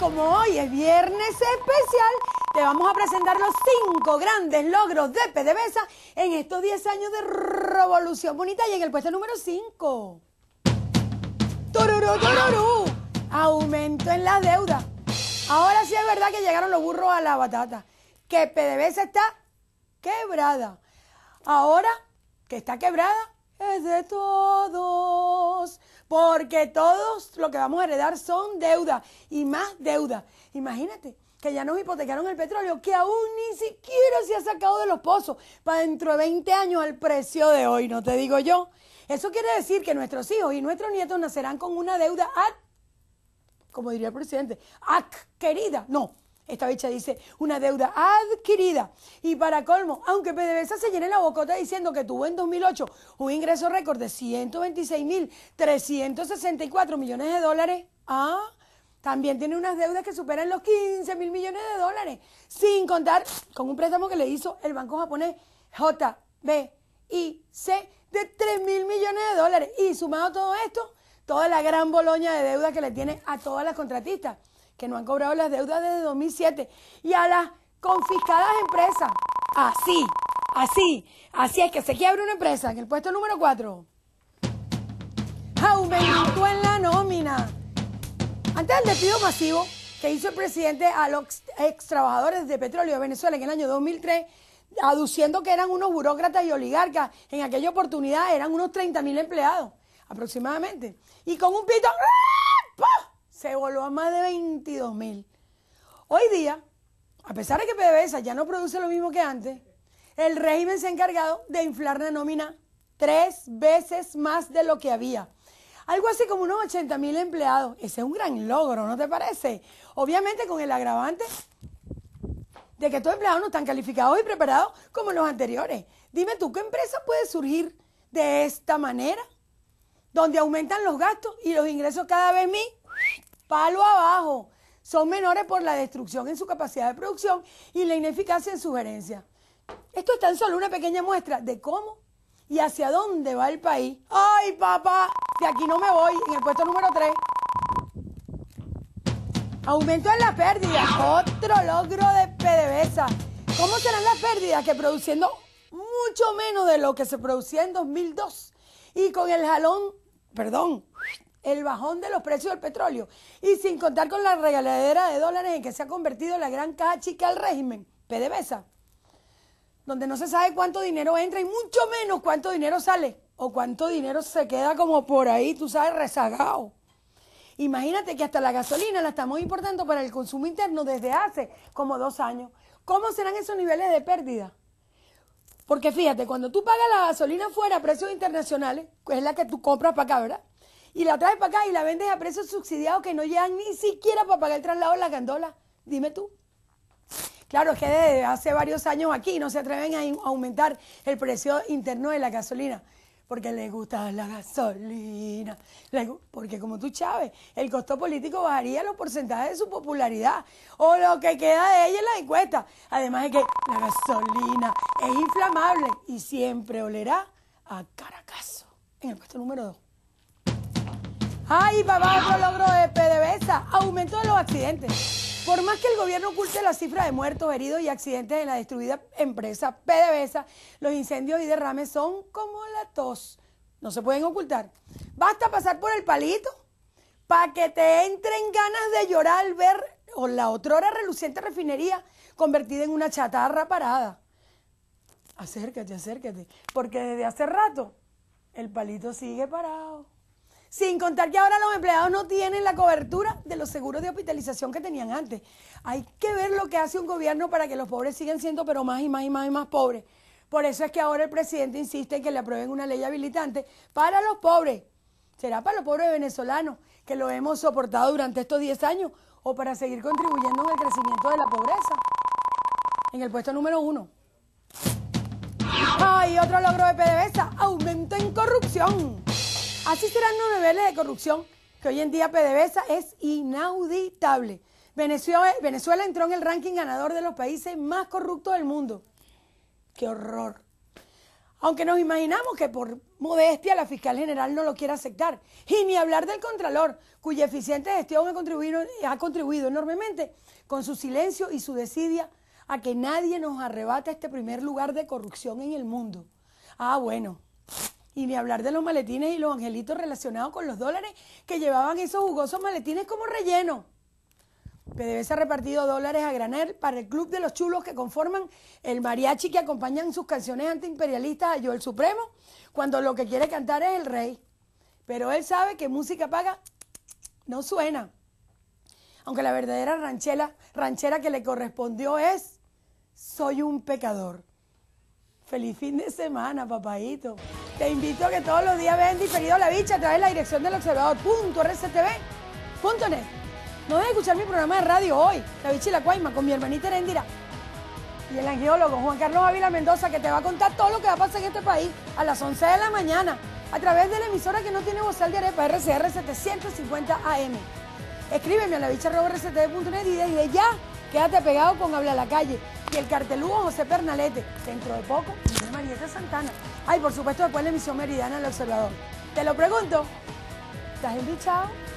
como hoy es viernes especial, te vamos a presentar los cinco grandes logros de PDVSA en estos 10 años de revolución bonita y en el puesto número 5. ¡Tururú, Aumento en la deuda. Ahora sí es verdad que llegaron los burros a la batata, que PDVSA está quebrada. Ahora que está quebrada, es de todos, porque todos lo que vamos a heredar son deuda y más deuda. Imagínate que ya nos hipotecaron el petróleo, que aún ni siquiera se ha sacado de los pozos para dentro de 20 años al precio de hoy, no te digo yo. Eso quiere decir que nuestros hijos y nuestros nietos nacerán con una deuda, ad, como diría el presidente, ad, querida, no, esta bicha dice, una deuda adquirida. Y para colmo, aunque PDVSA se llene la bocota diciendo que tuvo en 2008 un ingreso récord de 126.364 millones de dólares, ah, también tiene unas deudas que superan los 15 mil millones de dólares, sin contar con un préstamo que le hizo el banco japonés JBIC de 3.000 millones de dólares. Y sumado a todo esto, toda la gran boloña de deuda que le tiene a todas las contratistas que no han cobrado las deudas desde 2007 y a las confiscadas empresas. Así, así, así es que se quiebra una empresa en el puesto número 4. aumentó en la nómina. Antes del despido masivo que hizo el presidente a los ex trabajadores de petróleo de Venezuela en el año 2003, aduciendo que eran unos burócratas y oligarcas, en aquella oportunidad eran unos 30 mil empleados aproximadamente. Y con un pito, ¡ah! se voló a más de 22 mil. Hoy día, a pesar de que PDVSA ya no produce lo mismo que antes, el régimen se ha encargado de inflar la nómina tres veces más de lo que había. Algo así como unos 80 mil empleados. Ese es un gran logro, ¿no te parece? Obviamente con el agravante de que estos empleados no están calificados y preparados como los anteriores. Dime tú, ¿qué empresa puede surgir de esta manera? Donde aumentan los gastos y los ingresos cada vez más palo abajo. Son menores por la destrucción en su capacidad de producción y la ineficacia en su gerencia. Esto es tan solo una pequeña muestra de cómo y hacia dónde va el país. ¡Ay, papá! Si aquí no me voy, en el puesto número 3. Aumento en las pérdidas, otro logro de PDVSA. ¿Cómo serán las pérdidas que produciendo mucho menos de lo que se producía en 2002 y con el jalón, perdón, el bajón de los precios del petróleo y sin contar con la regaladera de dólares en que se ha convertido la gran caja chica al régimen, PDVSA, donde no se sabe cuánto dinero entra y mucho menos cuánto dinero sale o cuánto dinero se queda como por ahí, tú sabes, rezagado. Imagínate que hasta la gasolina la estamos importando para el consumo interno desde hace como dos años. ¿Cómo serán esos niveles de pérdida? Porque fíjate, cuando tú pagas la gasolina fuera a precios internacionales, es la que tú compras para acá, ¿verdad? y la traes para acá y la vendes a precios subsidiados que no llegan ni siquiera para pagar el traslado de la gandola. Dime tú. Claro, es que desde hace varios años aquí no se atreven a aumentar el precio interno de la gasolina. Porque les gusta la gasolina. Porque como tú sabes, el costo político bajaría los porcentajes de su popularidad. O lo que queda de ella en la encuesta. Además de que la gasolina es inflamable y siempre olerá a Caracazo. En el puesto número 2. Ay, papá, otro logro de PDVSA. Aumento de los accidentes. Por más que el gobierno oculte la cifra de muertos, heridos y accidentes en la destruida empresa PDVSA, los incendios y derrames son como la tos. No se pueden ocultar. Basta pasar por el palito para que te entren ganas de llorar al ver la otrora reluciente refinería convertida en una chatarra parada. Acércate, acércate, porque desde hace rato el palito sigue parado. Sin contar que ahora los empleados no tienen la cobertura de los seguros de hospitalización que tenían antes. Hay que ver lo que hace un gobierno para que los pobres sigan siendo, pero más y más y más y más pobres. Por eso es que ahora el presidente insiste en que le aprueben una ley habilitante para los pobres. ¿Será para los pobres venezolanos que lo hemos soportado durante estos 10 años o para seguir contribuyendo en el crecimiento de la pobreza? En el puesto número uno. ¡Ay, otro logro de PDVSA! Aumento en corrupción. Así serán los niveles de corrupción que hoy en día PDVSA es inauditable. Venezuela, entró en el ranking ganador de los países más corruptos del mundo. ¡Qué horror! Aunque nos imaginamos que por modestia la fiscal general no lo quiera aceptar. Y ni hablar del Contralor, cuya eficiente gestión ha contribuido, ha contribuido enormemente con su silencio y su desidia a que nadie nos arrebate este primer lugar de corrupción en el mundo. Ah, bueno. Y ni hablar de los maletines y los angelitos relacionados con los dólares que llevaban esos jugosos maletines como relleno. PDVSA ha repartido dólares a granel para el club de los chulos que conforman el mariachi que acompañan sus canciones antiimperialistas a Yo Supremo, cuando lo que quiere cantar es el rey. Pero él sabe que música paga no suena. Aunque la verdadera ranchera, ranchera que le correspondió es Soy un pecador. Feliz fin de semana, papadito. Te invito a que todos los días vean diferido la bicha a través de la dirección del observador.rctv.net. No dejes escuchar mi programa de radio hoy, La Bicha y la Cuaima, con mi hermanita Erendira y el angiólogo Juan Carlos Ávila Mendoza, que te va a contar todo lo que va a pasar en este país a las 11 de la mañana, a través de la emisora que no tiene vocal de arepa, RCR 750 AM. Escríbeme a la bicha y desde ya quédate pegado con Habla a la Calle y el cartelugo José Pernalete. Dentro de poco esa Santana. Ay, por supuesto, después la emisión meridiana del Observador. Te lo pregunto, ¿estás embichado?